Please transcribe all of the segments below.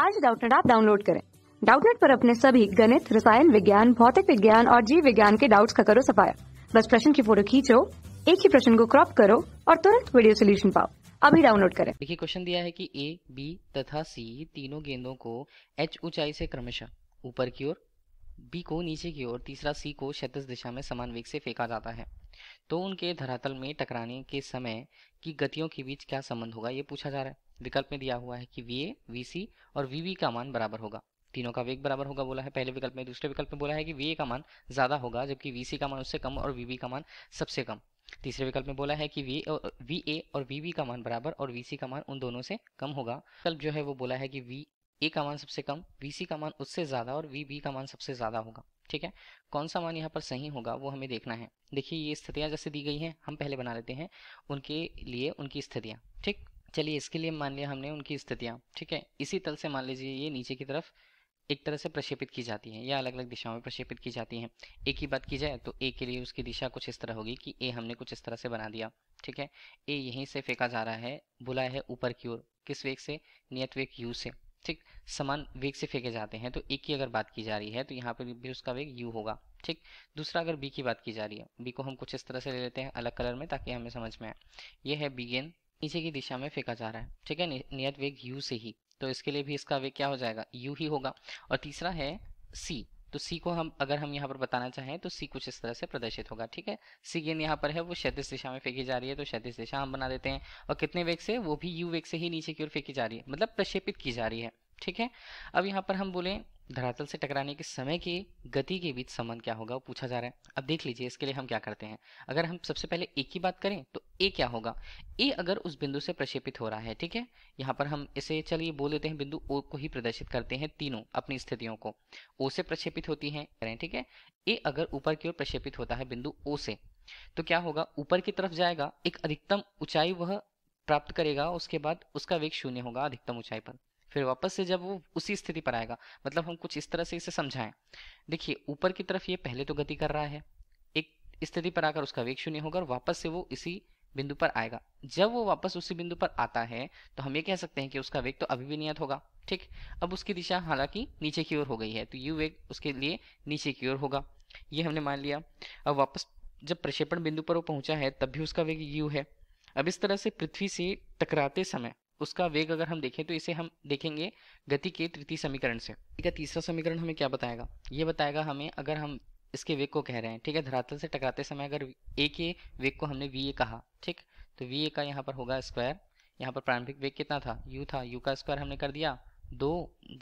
आज डाउटनेट आप डाउनलोड करें डाउटनेट पर अपने सभी गणित रसायन विज्ञान भौतिक विज्ञान और जीव विज्ञान के डाउट्स का करो सफाया बस प्रश्न की फोटो खींचो एक ही प्रश्न को क्रॉप करो और तुरंत वीडियो सोल्यूशन पाओ अभी डाउनलोड करें देखिए क्वेश्चन दिया है कि ए बी तथा सी तीनों गेंदों को एच ऊंचाई से क्रमशः ऊपर की ओर बी को नीचे की ओर तीसरा सी को क्षतिज दिशा में समान वेग से फेंका जाता है तो उनके धरातल में टकराने के समय की गतियों के बीच क्या संबंध होगा ये पूछा जा रहा है विकल्प में दिया हुआ है कि वी ए वी सी और वी वी का मान बराबर होगा तीनों का वेग बराबर होगा बोला है पहले विकल्प में दूसरे विकल्प में बोला है कि वी ए का मान ज़्यादा होगा जबकि वी सी का मान उससे कम और वी वी का मान सबसे कम तीसरे विकल्प में बोला है कि वी वी ए और वी वी का मान बराबर और वी सी का मान उन दोनों से कम होगा विकल्प जो है वो बोला है कि वी ए का मान सबसे कम वी का मान उससे ज़्यादा और वी बी का मान सबसे ज़्यादा होगा ठीक है कौन सा मान यहाँ पर सही होगा वो हमें देखना है देखिए ये स्थितियाँ जैसे दी गई हैं हम पहले बना लेते हैं उनके लिए उनकी स्थितियाँ ठीक चलिए इसके लिए मान लिया हमने उनकी स्थितियाँ ठीक है इसी तल से मान लीजिए ये नीचे की तरफ एक तरह से प्रक्षेपित की जाती है या अलग अलग दिशाओं में प्रक्षेपित की जाती है ए की बात की जाए तो ए के लिए उसकी दिशा कुछ इस तरह होगी कि ए हमने कुछ इस तरह से बना दिया ठीक है ए यहीं से फेंका जा रहा है बुला है ऊपर की ओर किस वेग से नियत वेग यू से ठीक समान वेग से फेंके जाते हैं तो ए की अगर बात की जा रही है तो यहाँ पर भी उसका वेग यू होगा ठीक दूसरा अगर बी की बात की जा रही है बी को हम कुछ इस तरह से ले लेते हैं अलग कलर में ताकि हमें समझ में आए ये है बी गेंद नीचे की दिशा में फेंका जा रहा है ठीक है नियत वेग यू से ही तो इसके लिए भी इसका वेग क्या हो जाएगा यू ही होगा और तीसरा है सी तो सी को हम अगर हम यहाँ पर बताना चाहें तो सी कुछ इस तरह से प्रदर्शित होगा ठीक है सी गेंद यहाँ पर है वो क्षैतिज दिशा में फेंकी जा रही है तो क्षैतिज दिशा हम बना देते हैं और कितने वेग से वो भी यू वेग से ही नीचे की ओर फेंकी जा रही है मतलब प्रक्षेपित की जा रही है ठीक है अब यहाँ पर हम बोलें धरातल से टकराने के समय की गति के बीच संबंध क्या होगा वो पूछा जा रहा है अब देख लीजिए इसके लिए हम क्या करते हैं अगर हम सबसे पहले ए की बात करें तो ए क्या होगा ए अगर उस बिंदु से प्रक्षेपित हो रहा है ठीक है यहाँ पर हम इसे चलिए बोल देते हैं बिंदु ओ को ही प्रदर्शित करते हैं तीनों अपनी स्थितियों को ओ से प्रक्षेपित होती है करें ठीक है ए अगर ऊपर की ओर प्रक्षेपित होता है बिंदु ओ से तो क्या होगा ऊपर की तरफ जाएगा एक अधिकतम ऊंचाई वह प्राप्त करेगा उसके बाद उसका वेग शून्य होगा अधिकतम ऊंचाई पर फिर वापस से जब वो उसी स्थिति पर आएगा मतलब हम कुछ इस तरह से इसे समझाएं देखिए ऊपर की तरफ ये पहले तो गति कर रहा है एक स्थिति पर आकर उसका वेग शून्य होगा और वापस से वो इसी बिंदु पर आएगा जब वो वापस उसी बिंदु पर आता है तो हम ये कह सकते हैं कि उसका वेग तो अभी भी नियत होगा ठीक अब उसकी दिशा हालांकि नीचे की ओर हो गई है तो यू वेग उसके लिए नीचे की ओर होगा ये हमने मान लिया अब वापस जब प्रक्षेपण बिंदु पर वो पहुंचा है तब भी उसका वेग यू है अब इस तरह से पृथ्वी से टकराते समय उसका वेग अगर हम देखें तो इसे हम देखेंगे गति के तृतीय समीकरण से ठीक है तीसरा समीकरण हमें क्या बताएगा ये बताएगा हमें अगर हम इसके वेग को कह रहे हैं ठीक है धरातल से टकराते समय अगर ए के वेग को हमने वी ए कहा ठीक तो वी ए का यहाँ पर होगा स्क्वायर यहाँ पर प्रारंभिक वेग कितना था यू था यू का स्क्वायर हमने कर दिया दो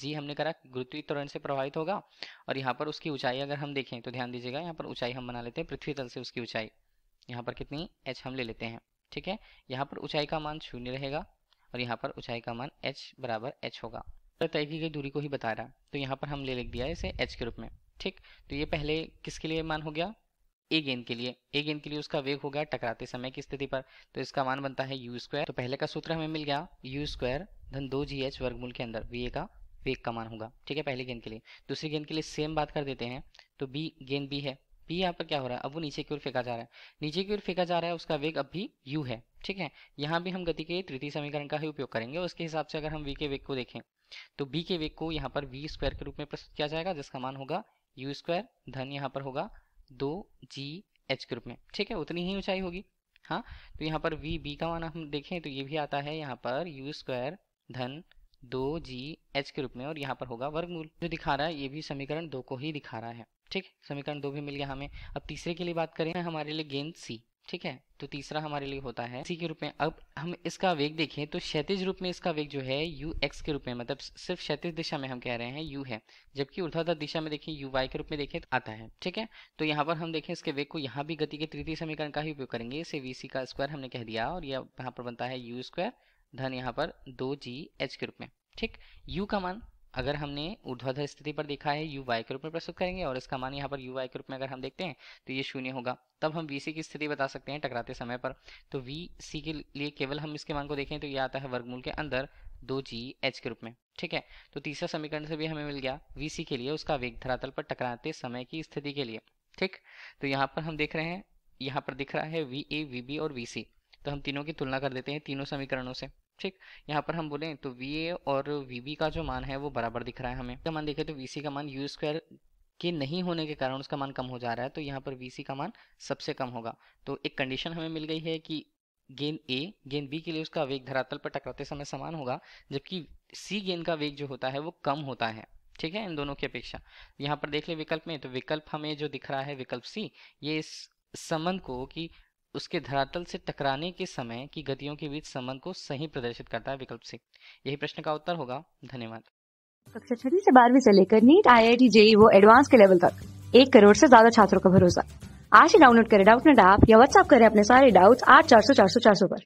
जी हमने करा गुरुत्वीय त्वरण से प्रभावित होगा और यहाँ पर उसकी ऊंचाई अगर हम देखें तो ध्यान दीजिएगा यहाँ पर ऊंचाई हम बना लेते हैं पृथ्वी तल से उसकी ऊंचाई यहाँ पर कितनी एच हम ले लेते हैं ठीक है यहाँ पर ऊंचाई का मान शून्य रहेगा और यहाँ पर ऊंचाई का मान h बराबर एच होगा तो तय की गई दूरी को ही बता रहा तो यहाँ पर हम ले लिख दिया इसे h के रूप में ठीक तो ये पहले किसके लिए मान हो गया ए गेंद के लिए ए गेंद के लिए उसका वेग होगा टकराते समय की स्थिति पर तो इसका मान बनता है यू स्क्वायर तो पहले का सूत्र हमें मिल गया यू स्क्वायर धन दो जी एच वर्गमूल के अंदर वी ए का वेग का मान होगा ठीक है पहली गेंद के लिए दूसरी गेंद के लिए सेम बात कर देते हैं तो बी गेंद बी है भी यहाँ पर क्या हो रहा है अब वो नीचे की ओर फेंका जा रहा है नीचे की ओर फेंका जा रहा है उसका वेग अब भी यू है ठीक है यहाँ भी हम गति के तृतीय समीकरण का ही उपयोग करेंगे उसके हिसाब से अगर हम वी के वेग को देखें तो बी के वेग को यहाँ पर वी स्क्वायर के रूप में प्रस्तुत किया जाएगा जिसका मान होगा यू स्क्वायर धन यहाँ पर होगा दो जी एच के रूप में ठीक है उतनी ही ऊंचाई होगी हाँ तो यहाँ पर वी बी का मान हम देखें तो ये भी आता है यहाँ पर यू स्क्वायर धन दो जी एच के रूप में और यहाँ पर होगा वर्गमूल जो दिखा रहा है ये भी समीकरण दो को ही दिखा रहा है ठीक समीकरण दो भी मिल गया हमें अब तीसरे के लिए बात करें तो हमारे लिए गेंद सी ठीक है तो तीसरा हमारे लिए होता है सी के रूप में अब हम इसका वेग देखें तो क्षैतिज रूप में इसका वेग जो है यू एक्स के रूप में मतलब सिर्फ क्षैतिज दिशा में हम कह रहे हैं यू है जबकि ऊर्ध्वाधर दिशा में देखें यू वाई के रूप में देखें तो आता है ठीक है तो यहाँ पर हम देखें इसके वेग को यहाँ भी गति के तृतीय समीकरण का ही उपयोग करेंगे इसे वी का स्क्वायर हमने कह दिया और यह यहाँ पर बनता है यू स्क्वायर धन यहाँ पर दो जी एच के रूप में ठीक U का मान अगर हमने ऊर्ध्वाधर स्थिति पर देखा है यू वाई के रूप में प्रस्तुत करेंगे और इसका मान यहाँ पर यू वाई के रूप में अगर हम देखते हैं तो ये शून्य होगा तब हम वी सी की स्थिति बता सकते हैं टकराते समय पर तो वी सी के लिए केवल हम इसके मान को देखें तो ये आता है वर्गमूल के अंदर दो जी एच के रूप में ठीक है तो तीसरा समीकरण से भी हमें मिल गया वी सी के लिए उसका वेग धरातल पर टकराते समय की स्थिति के लिए ठीक तो यहाँ पर हम देख रहे हैं यहाँ पर दिख रहा है वी ए वी बी और वी सी तो हम तीनों की तुलना कर देते हैं तीनों समीकरणों से ठीक यहाँ पर हम बोले तो वी और वी का जो मान है वो बराबर दिख रहा है हमें मान देखे तो वी का मान यू स्क्वायर के नहीं होने के कारण उसका मान कम हो जा रहा है तो यहाँ पर वी का मान सबसे कम होगा तो एक कंडीशन हमें मिल गई है कि गेंद ए गेंद बी के लिए उसका वेग धरातल पर टकराते समय समान होगा जबकि सी गेंद का वेग जो होता है वो कम होता है ठीक है इन दोनों की अपेक्षा यहाँ पर देख ले विकल्प में तो विकल्प हमें जो दिख रहा है विकल्प सी ये इस संबंध को कि उसके धरातल से टकराने के समय की गतियों के बीच संबंध को सही प्रदर्शित करता है विकल्प से यही प्रश्न का उत्तर होगा धन्यवाद कक्षा छठी से बारहवीं से लेकर NEET I I T JEE वो एडवांस के लेवल तक एक करोड़ से ज्यादा छात्रों का भरोसा आज ही डाउनलोड करें डाउट नेट ऐप या व्हाट्सएप करें अपने सारे डाउट्स आठ चार सौ चार सौ चार सौ पर